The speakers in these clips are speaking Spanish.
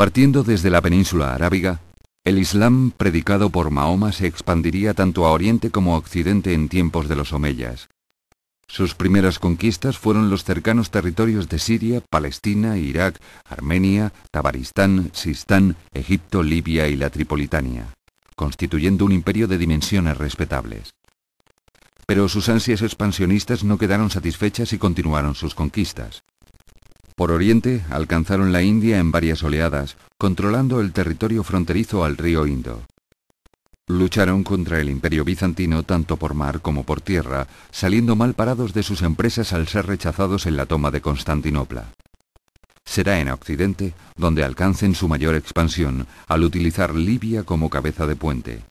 Partiendo desde la península arábiga, el Islam predicado por Mahoma se expandiría tanto a Oriente como a Occidente en tiempos de los Omeyas. Sus primeras conquistas fueron los cercanos territorios de Siria, Palestina, Irak, Armenia, Tabaristán, Sistán, Egipto, Libia y la Tripolitania, constituyendo un imperio de dimensiones respetables. Pero sus ansias expansionistas no quedaron satisfechas y continuaron sus conquistas. Por oriente, alcanzaron la India en varias oleadas, controlando el territorio fronterizo al río Indo. Lucharon contra el imperio bizantino tanto por mar como por tierra, saliendo mal parados de sus empresas al ser rechazados en la toma de Constantinopla. Será en Occidente donde alcancen su mayor expansión, al utilizar Libia como cabeza de puente.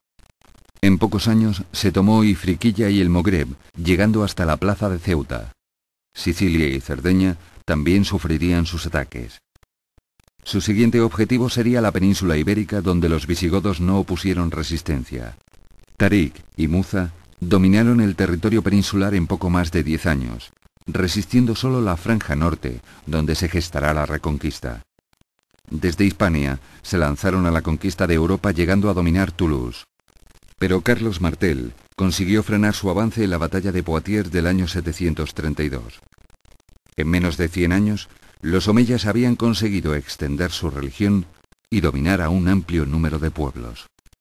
En pocos años se tomó Ifriquilla y el Mogreb, llegando hasta la plaza de Ceuta. Sicilia y Cerdeña también sufrirían sus ataques. Su siguiente objetivo sería la península ibérica donde los visigodos no opusieron resistencia. Tarik y Muza dominaron el territorio peninsular en poco más de 10 años, resistiendo solo la franja norte, donde se gestará la reconquista. Desde Hispania se lanzaron a la conquista de Europa llegando a dominar Toulouse. Pero Carlos Martel consiguió frenar su avance en la batalla de Poitiers del año 732. En menos de 100 años, los omeyas habían conseguido extender su religión y dominar a un amplio número de pueblos.